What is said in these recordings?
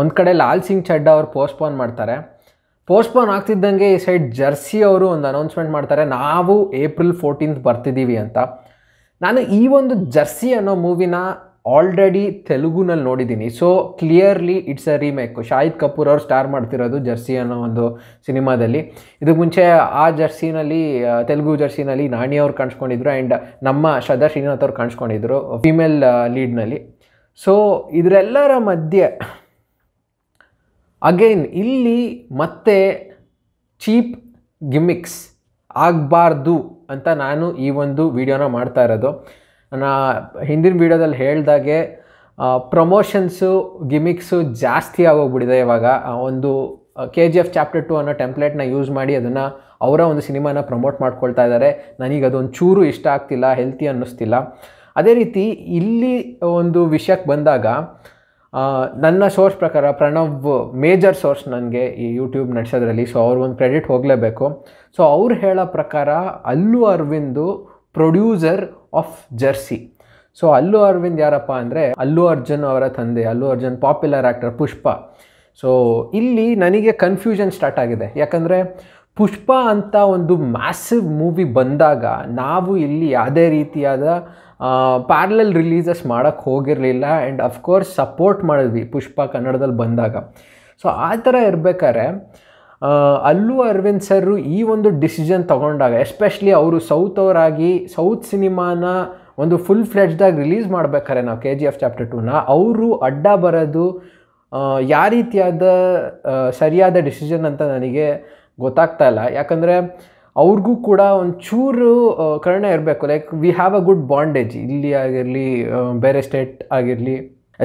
ಒಂದು ಕಡೆ ಲಾಲ್ ಸಿಂಗ್ ಚಡ್ಡ ಅವರು ಪೋಸ್ಟ್ಪೋನ್ ಮಾಡ್ತಾರೆ ಪೋಸ್ಟ್ಪೋನ್ ಆಗ್ತಿದ್ದಂಗೆ ಈ ಸೈಡ್ ಜರ್ಸಿ ಅವರು ಒಂದು ಅನೌನ್ಸ್ಮೆಂಟ್ ಮಾಡ್ತಾರೆ ನಾವು ಏಪ್ರಿಲ್ ಫೋರ್ಟೀನ್ತ್ ಬರ್ತಿದ್ದೀವಿ ಅಂತ ನಾನು ಈ ಒಂದು ಜರ್ಸಿ ಅನ್ನೋ ಮೂವಿನ ಆಲ್ರೆಡಿ ತೆಲುಗುನಲ್ಲಿ ನೋಡಿದ್ದೀನಿ so clearly it's a remake Shahid Kapoor ಅವರು ಸ್ಟಾರ್ ಮಾಡ್ತಿರೋದು ಜರ್ಸಿ ಅನ್ನೋ ಒಂದು ಸಿನಿಮಾದಲ್ಲಿ ಇದಕ್ಕೆ ಮುಂಚೆ ಆ ಜರ್ಸಿನಲ್ಲಿ ತೆಲುಗು ಜರ್ಸಿನಲ್ಲಿ ನಾಣಿ ಅವ್ರು ಕಾಣಿಸ್ಕೊಂಡಿದ್ರು ಆ್ಯಂಡ್ ನಮ್ಮ ಶ್ರದ್ಧಾ ಶ್ರೀನಾಥ್ ಅವ್ರು ಕಾಣಿಸ್ಕೊಂಡಿದ್ರು ಫಿಮೇಲ್ ಲೀಡ್ನಲ್ಲಿ ಸೊ ಇದರೆಲ್ಲರ ಮಧ್ಯೆ ಅಗೇನ್ ಇಲ್ಲಿ ಮತ್ತೆ ಚೀಪ್ ಗಿಮಿಕ್ಸ್ ಆಗಬಾರ್ದು ಅಂತ ನಾನು ಈ ಒಂದು ವಿಡಿಯೋನ ಮಾಡ್ತಾ ಇರೋದು ನಾ ಹಿಂದಿನ ವೀಡಿಯೋದಲ್ಲಿ ಹೇಳ್ದಾಗೆ ಪ್ರಮೋಷನ್ಸು ಗಿಮಿಕ್ಸು ಜಾಸ್ತಿ ಆಗೋಗ್ಬಿಟ್ಟಿದೆ ಇವಾಗ ಒಂದು K G F chapter two ಅನ್ನೋ ಟೆಂಪ್ಲೇಟ್ನ ಯೂಸ್ ಮಾಡಿ ಅದನ್ನು ಅವರ ಒಂದು ಸಿನಿಮಾನ ಪ್ರಮೋಟ್ ಮಾಡ್ಕೊಳ್ತಾ ಇದ್ದಾರೆ ನನಗೆ ಅದೊಂದು ಚೂರು ಇಷ್ಟ ಆಗ್ತಿಲ್ಲ ಹೆಲ್ತಿ ಅನ್ನಿಸ್ತಿಲ್ಲ ಅದೇ ರೀತಿ ಇಲ್ಲಿ ಒಂದು ವಿಷಯಕ್ಕೆ ಬಂದಾಗ ನನ್ನ ಸೋರ್ಸ್ ಪ್ರಕಾರ ಪ್ರಣವ್ ಮೇಜರ್ ಸೋರ್ಸ್ ನನಗೆ ಈ ಯೂಟ್ಯೂಬ್ ನಡೆಸೋದ್ರಲ್ಲಿ ಸೊ ಒಂದು ಕ್ರೆಡಿಟ್ ಹೋಗಲೇಬೇಕು ಸೊ ಅವ್ರು ಹೇಳೋ ಪ್ರಕಾರ Allu Aravind producer of Jersey so Allu Aravind ಯಾರಪ್ಪ ಅಂದರೆ ಅಲ್ಲು ಅರ್ಜುನ್ ಅವರ ತಂದೆ Allu Arjun popular actor Pushpa so ಇಲ್ಲಿ ನನಗೆ ಕನ್ಫ್ಯೂಷನ್ ಸ್ಟಾರ್ಟ್ ಆಗಿದೆ ಯಾಕಂದರೆ ಪುಷ್ಪ ಅಂತ ಒಂದು ಮ್ಯಾಸಿವ್ ಮೂವಿ ಬಂದಾಗ ನಾವು ಇಲ್ಲಿ ಯಾವುದೇ ರೀತಿಯಾದ ಪ್ಯಾರ್ಲಲ್ ರಿಲೀಸಸ್ ಮಾಡೋಕ್ಕೆ ಹೋಗಿರಲಿಲ್ಲ ಆ್ಯಂಡ್ ಅಫ್ಕೋರ್ಸ್ ಸಪೋರ್ಟ್ ಮಾಡಿದ್ವಿ ಪುಷ್ಪ ಕನ್ನಡದಲ್ಲಿ ಬಂದಾಗ ಸೊ ಆ ಥರ ಇರಬೇಕಾದ್ರೆ ಅಲ್ಲೂ ಅರವಿಂದ್ ಸರ್ ಈ ಒಂದು ಡಿಸಿಷನ್ ತೊಗೊಂಡಾಗ ಎಸ್ಪೆಷಲಿ ಅವರು ಸೌತ್ ಅವರಾಗಿ ಸೌತ್ ಸಿನಿಮಾನ ಒಂದು ಫುಲ್ ಫ್ಲೆಡ್ಜ್ದಾಗ ರಿಲೀಸ್ ಮಾಡ್ಬೇಕಾದ್ರೆ ನಾವು ಕೆ ಜಿ ಎಫ್ ಚಾಪ್ಟರ್ ಟೂನ ಅವರು ಅಡ್ಡ ಬರೋದು ಯಾವ ರೀತಿಯಾದ ಸರಿಯಾದ ಡಿಸಿಷನ್ ಅಂತ ನನಗೆ ಗೊತ್ತಾಗ್ತಾ ಇಲ್ಲ ಯಾಕಂದರೆ ಅವ್ರಿಗೂ ಕೂಡ ಒಂಚೂರು ಕರ್ಣ ಇರಬೇಕು like we have a good bondage ಇಲ್ಲಿ ಆಗಿರಲಿ ಬೇರೆ ಸ್ಟೇಟ್ ಆಗಿರಲಿ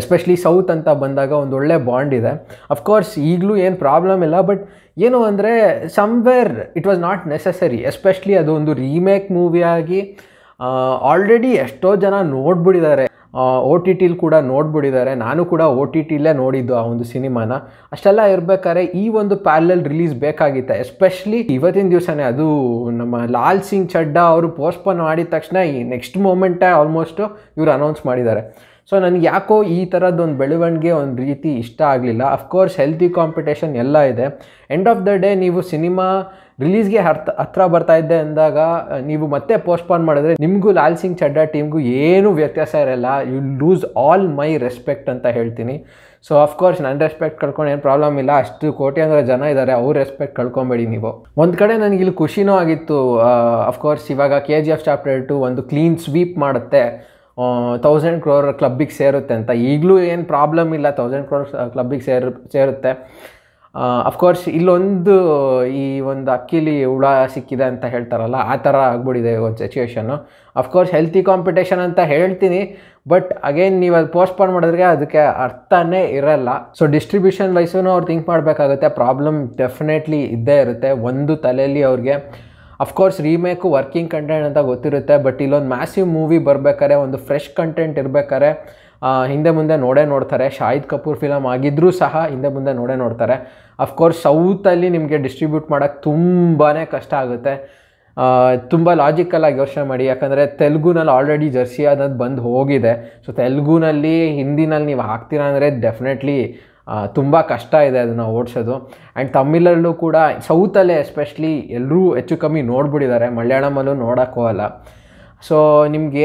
ಎಸ್ಪೆಷಲಿ ಸೌತ್ ಅಂತ ಬಂದಾಗ ಒಂದು ಒಳ್ಳೆ ಬಾಂಡ್ ಇದೆ ಅಫ್ಕೋರ್ಸ್ ಈಗಲೂ ಏನು ಪ್ರಾಬ್ಲಮ್ ಇಲ್ಲ ಬಟ್ ಏನು ಅಂದರೆ somewhere it was not necessary especially ಅದು ಒಂದು ರೀಮೇಕ್ ಮೂವಿಯಾಗಿ ಆಲ್ರೆಡಿ ಎಷ್ಟೋ ಜನ ನೋಡ್ಬಿಟ್ಟಿದ್ದಾರೆ ಓ ಟಿ ಟಿಲಿ ಕೂಡ ನೋಡ್ಬಿಟ್ಟಿದ್ದಾರೆ ನಾನು ಕೂಡ ಓ ಟಿ ಟಿಲೇ ನೋಡಿದ್ದು ಆ ಒಂದು ಸಿನಿಮಾನ ಅಷ್ಟೆಲ್ಲ ಇರಬೇಕಾದ್ರೆ ಈ ಒಂದು ಪ್ಯಾರಲಲ್ ರಿಲೀಸ್ ಬೇಕಾಗಿತ್ತು ಎಸ್ಪೆಷಲಿ ಇವತ್ತಿನ ದಿವಸನೇ ಅದು ನಮ್ಮ ಲಾಲ್ ಸಿಂಗ್ ಚಡ್ಡಾ ಅವರು ಪೋಸ್ಟ್ಪೋನ್ ಮಾಡಿದ ತಕ್ಷಣ ಈ ನೆಕ್ಸ್ಟ್ ಮೂಮೆಂಟೇ ಆಲ್ಮೋಸ್ಟು ಇವರು ಅನೌನ್ಸ್ ಮಾಡಿದ್ದಾರೆ ಸೊ ನನಗೆ ಯಾಕೋ ಈ ಥರದ್ದೊಂದು ಬೆಳವಣಿಗೆ ಒಂದು ರೀತಿ ಇಷ್ಟ ಆಗಲಿಲ್ಲ ಅಫ್ಕೋರ್ಸ್ ಹೆಲ್ತಿ ಕಾಂಪಿಟೇಷನ್ ಎಲ್ಲ ಇದೆ ಎಂಡ್ ಆಫ್ ದ ಡೇ ನೀವು ಸಿನಿಮಾ ರಿಲೀಸ್ಗೆ ಹರ್ತ ಹತ್ರ ಬರ್ತಾ ಇದ್ದೆ ಅಂದಾಗ ನೀವು ಮತ್ತೆ ಪೋಸ್ಟ್ಪೋನ್ ಮಾಡಿದ್ರೆ ನಿಮಗೂ ಲಾಲ್ ಸಿಂಗ್ ಚಡ್ಡಾ ಟೀಮ್ಗೂ ಏನೂ ವ್ಯತ್ಯಾಸ ಇರಲ್ಲ you lose all my respect ಅಂತ ಹೇಳ್ತೀನಿ ಸೊ ಅಫ್ಕೋರ್ಸ್ ನನ್ನ ರೆಸ್ಪೆಕ್ಟ್ ಕಳ್ಕೊಂಡು ಏನು ಪ್ರಾಬ್ಲಮ್ ಇಲ್ಲ ಅಷ್ಟು ಕೋಟಿ ಅಂದರೆ ಜನ ಇದ್ದಾರೆ ಅವ್ರ ರೆಸ್ಪೆಕ್ಟ್ ಕಳ್ಕೊಬೇಡಿ ನೀವು ಒಂದು ಕಡೆ ನನಗೆ ಇಲ್ಲಿ ಖುಷಿನೂ ಆಗಿತ್ತು ಅಫ್ಕೋರ್ಸ್ ಇವಾಗ K G F chapter two ಒಂದು ಕ್ಲೀನ್ ಸ್ವೀಪ್ ಮಾಡುತ್ತೆ ತೌಸಂಡ್ ಕ್ರೋರ್ ಕ್ಲಬ್ಬಿಗೆ ಸೇರುತ್ತೆ ಅಂತ ಈಗಲೂ ಏನು ಪ್ರಾಬ್ಲಮ್ ಇಲ್ಲ ತೌಸಂಡ್ ಕ್ರೋರ್ ಕ್ಲಬ್ಬಿಗೆ ಸೇರು ಸೇರುತ್ತೆ ಅಫ್ಕೋರ್ಸ್ ಇಲ್ಲೊಂದು ಈ ಒಂದು ಅಕ್ಕಿಲಿ ಹುಳ ಸಿಕ್ಕಿದೆ ಅಂತ ಹೇಳ್ತಾರಲ್ಲ ಆ ಥರ ಆಗ್ಬಿಟ್ಟಿದೆ ಒಂದು ಸಿಚುವೇಶನ್ನು ಅಫ್ಕೋರ್ಸ್ ಹೆಲ್ತಿ ಕಾಂಪಿಟೇಷನ್ ಅಂತ ಹೇಳ್ತೀನಿ ಬಟ್ ಅಗೇನ್ ನೀವು ಅದು ಪೋಸ್ಟ್ಪೋನ್ ಮಾಡಿದ್ರೆ ಅದಕ್ಕೆ ಅರ್ಥನೇ ಇರಲ್ಲ ಸೊ ಡಿಸ್ಟ್ರಿಬ್ಯೂಷನ್ ವೈಸೂ ಅವ್ರು ಥಿಂಕ್ ಮಾಡಬೇಕಾಗುತ್ತೆ ಪ್ರಾಬ್ಲಮ್ ಡೆಫಿನೆಟ್ಲಿ ಇದ್ದೇ ಇರುತ್ತೆ ಒಂದು ತಲೆಯಲ್ಲಿ ಅವ್ರಿಗೆ ಅಫ್ಕೋರ್ಸ್ ರೀಮೇಕು ವರ್ಕಿಂಗ್ ಕಂಟೆಂಟ್ ಅಂತ ಗೊತ್ತಿರುತ್ತೆ ಬಟ್ ಇಲ್ಲೊಂದು ಮ್ಯಾಸಿವ್ ಮೂವಿ ಬರಬೇಕಾರೆ ಒಂದು ಫ್ರೆಶ್ ಕಂಟೆಂಟ್ ಇರಬೇಕಾರೆ ಹಿಂದೆ ಮುಂದೆ ನೋಡೇ ನೋಡ್ತಾರೆ ಶಾಹಿದ್ ಕಪೂರ್ ಫಿಲಮ್ ಆಗಿದ್ದರೂ ಸಹ ಹಿಂದೆ ಮುಂದೆ ನೋಡೇ ನೋಡ್ತಾರೆ ಅಫ್ಕೋರ್ಸ್ ಸೌತಲ್ಲಿ ನಿಮಗೆ ಡಿಸ್ಟ್ರಿಬ್ಯೂಟ್ ಮಾಡೋಕ್ಕೆ ತುಂಬಾ ಕಷ್ಟ ಆಗುತ್ತೆ ತುಂಬ ಲಾಜಿಕಲ್ಲಾಗಿ ಯೋಚನೆ ಮಾಡಿ ಯಾಕಂದರೆ ತೆಲುಗುನಲ್ಲಿ ಆಲ್ರೆಡಿ ಜರ್ಸಿ ಅನ್ನೋದು ಬಂದು ಹೋಗಿದೆ ಸೊ ತೆಲುಗುನಲ್ಲಿ ಹಿಂದಿನಲ್ಲಿ ನೀವು ಹಾಕ್ತೀರಾ ಅಂದರೆ ಡೆಫಿನೆಟ್ಲಿ ತುಂಬ ಕಷ್ಟ ಇದೆ ಅದನ್ನು ಓಡಿಸೋದು ಆ್ಯಂಡ್ ತಮಿಳಲ್ಲೂ ಕೂಡ ಸೌತಲ್ಲೇ ಎಸ್ಪೆಷಲಿ ಎಲ್ಲರೂ ಹೆಚ್ಚು ಕಮ್ಮಿ ನೋಡ್ಬಿಟ್ಟಿದ್ದಾರೆ ಮಲಯಾಳಮಲ್ಲೂ ಅಲ್ಲ ಸೊ ನಿಮ್ಗೆ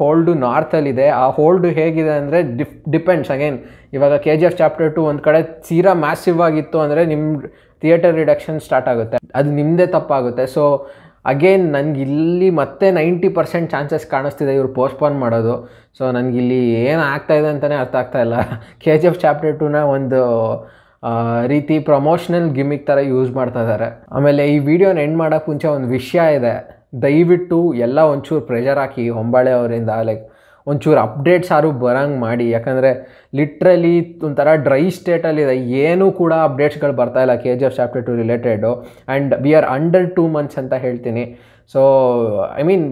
ಹೋಲ್ಡು ನಾರ್ತಲ್ಲಿದೆ ಆ ಹೋಲ್ಡು ಹೇಗಿದೆ ಅಂದರೆ ಡಿಫ್ ಡಿಪೆಂಡ್ಸ್ ಅಗೇನ್ ಇವಾಗ K G F chapter two ಒಂದು ಕಡೆ ಸೀರಾ ಮ್ಯಾಸಿವ್ ಆಗಿತ್ತು ಅಂದರೆ ನಿಮ್ಮ ಥಿಯೇಟರ್ ರಿಡಕ್ಷನ್ ಸ್ಟಾರ್ಟ್ ಆಗುತ್ತೆ ಅದು ನಿಮ್ಮದೇ ತಪ್ಪಾಗುತ್ತೆ ಸೊ ಅಗೇನ್ ನನಗೆ ಇಲ್ಲಿ ಮತ್ತೆ ನೈಂಟಿ ಪರ್ಸೆಂಟ್ ಚಾನ್ಸಸ್ ಕಾಣಿಸ್ತಿದೆ ಇವರು ಪೋಸ್ಟ್ಪೋನ್ ಮಾಡೋದು ಸೊ ನನಗಿಲ್ಲಿ ಏನು ಆಗ್ತಾಯಿದೆ ಅಂತಲೇ ಅರ್ಥ ಆಗ್ತಾಯಿಲ್ಲ ಕೆ ಜಿ ಎಫ್ ಚಾಪ್ಟರ್ ಟೂನ ಒಂದು ರೀತಿ ಪ್ರಮೋಷನಲ್ ಗಿಮಿಕ್ ಥರ ಯೂಸ್ ಮಾಡ್ತಾ ಇದ್ದಾರೆ ಆಮೇಲೆ ಈ ವಿಡಿಯೋನ ಎಂಡ್ ಮಾಡೋಕ್ಕೆ ಮುಂಚೆ ಒಂದು ವಿಷಯ ಇದೆ ದಯವಿಟ್ಟು ಎಲ್ಲ ಒಂಚೂರು ಪ್ರೆಷರ್ ಹಾಕಿ ಹೊಂಬಾಳೆ ಅವರಿಂದ ಲೈಕ್ ಒಂಚೂರು ಅಪ್ಡೇಟ್ಸ್ ಯಾರು ಬರೋಂಗೆ ಮಾಡಿ ಯಾಕಂದರೆ ಲಿಟ್ರಲಿ ಒಂಥರ ಡ್ರೈ ಸ್ಟೇಟಲ್ಲಿದೆ ಏನೂ ಕೂಡ ಅಪ್ಡೇಟ್ಸ್ಗಳು ಬರ್ತಾ ಇಲ್ಲ K G F chapter two related and we are under two months ಅಂತ ಹೇಳ್ತೀನಿ ಸೊ ಐ ಮೀನ್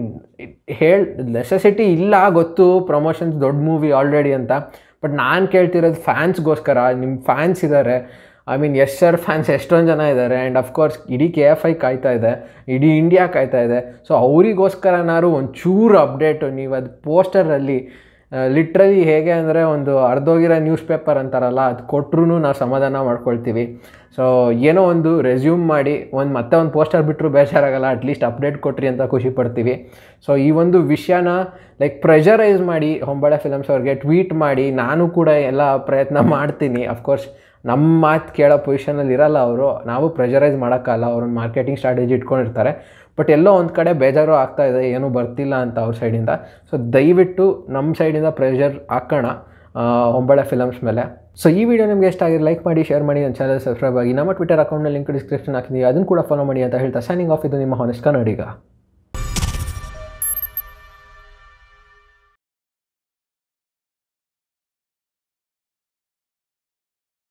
ಹೇಳಿ ನೆಸೆಸಿಟಿ ಇಲ್ಲ ಗೊತ್ತು ಪ್ರಮೋಷನ್ಸ್ ದೊಡ್ಡ ಮೂವಿ ಆಲ್ರೆಡಿ ಅಂತ ಬಟ್ ನಾನು ಕೇಳ್ತಿರೋದು ಫ್ಯಾನ್ಸ್ಗೋಸ್ಕರ ನಿಮ್ಮ ಫ್ಯಾನ್ಸ್ ಇದ್ದಾರೆ I mean yes sir fans ಎಷ್ಟೊಂದು ಜನ ಇದ್ದಾರೆ ಆ್ಯಂಡ್ ಅಫ್ಕೋರ್ಸ್ ಇಡೀ ಕೆ ಎಫ್ ಐ ಕಾಯ್ತಾ ಇದೆ ಇಡೀ ಇಂಡಿಯಾ ಕಾಯ್ತಾ ಇದೆ ಸೊ ಒಂದು ಒಂಚೂರು ಅಪ್ಡೇಟು ನೀವು ಅದು ಪೋಸ್ಟರಲ್ಲಿ ಲಿಟ್ರಲಿ ಹೇಗೆ ಅಂದರೆ ಒಂದು ಅರ್ಧೋಗಿರೋ ನ್ಯೂಸ್ ಪೇಪರ್ ಅಂತಾರಲ್ಲ ಅದು ಕೊಟ್ಟರು ನಾವು ಸಮಾಧಾನ ಮಾಡ್ಕೊಳ್ತೀವಿ ಸೊ ಏನೋ ಒಂದು ರೆಸ್ಯೂಮ್ ಮಾಡಿ ಒಂದು ಮತ್ತೆ ಒಂದು ಪೋಸ್ಟರ್ ಬಿಟ್ಟರು ಬೇಜಾರಾಗಲ್ಲ ಅಟ್ಲೀಸ್ಟ್ ಅಪ್ಡೇಟ್ ಕೊಟ್ರಿ ಅಂತ ಖುಷಿ ಪಡ್ತೀವಿ ಸೊ ಈ ಒಂದು ವಿಷಯನ ಲೈಕ್ ಪ್ರೆಷರೈಸ್ ಮಾಡಿ ಹೊಂಬಾಳೆ ಫಿಲಮ್ಸ್ ಅವ್ರಿಗೆ ಟ್ವೀಟ್ ಮಾಡಿ ನಾನು ಕೂಡ ಎಲ್ಲ ಪ್ರಯತ್ನ ಮಾಡ್ತೀನಿ ಅಫ್ಕೋರ್ಸ್ ನಮ್ಮ ಮಾತು ಕೇಳೋ ಪೊಸಿಷನಲ್ಲಿ ಇರಲ್ಲ ಅವರು ನಾವು ಪ್ರೆಷರೈಸ್ ಮಾಡೋಕ್ಕಲ್ಲ ಅವ್ರನ್ನ ಮಾರ್ಕೆಟಿಂಗ್ ಸ್ಟ್ರಾಟಜಿ ಇಟ್ಕೊಂಡಿರ್ತಾರೆ ಬಟ್ ಎಲ್ಲೋ ಒಂದು ಕಡೆ ಬೇಜಾರು ಆಗ್ತಾ ಇದೆ ಏನೂ ಬರ್ತಿಲ್ಲ ಅಂತ ಅವ್ರ ಸೈಡಿಂದ ಸೊ ದಯವಿಟ್ಟು ನಮ್ಮ ಸೈಡಿಂದ ಪ್ರೆಷರ್ ಹಾಕೋಣ ಒಂಬಳೆ ಫಿಲಮ್ಸ್ ಮೇಲೆ ಸೊ ಈ ವಿಡಿಯೋ ನಿಮಗೆ ಇಷ್ಟ ಆಗಿದೆ ಲೈಕ್ ಮಾಡಿ ಶೇರ್ ಮಾಡಿ ನನ್ನ ಚಾನಲ್ ಸಬ್ಸ್ಕ್ರೈಬ್ ಆಗಿ ನಮ್ಮ ಟ್ವಿಟರ್ ಅಕೌಂಟ್ನಲ್ಲಿ ಲಿಂಕ್ ಡಿಸ್ಕ್ರಿಪ್ಷನ್ ಹಾಕಿದ್ದೀವಿ ಅದನ್ನು ಕೂಡ ಫಾಲೋ ಮಾಡಿ ಅಂತ ಹೇಳ್ತಾ ಸೈನಿಂಗ್ ಆಫ್ ಇದು ನಿಮ್ಮ ಹಾನೆಸ್ಟ್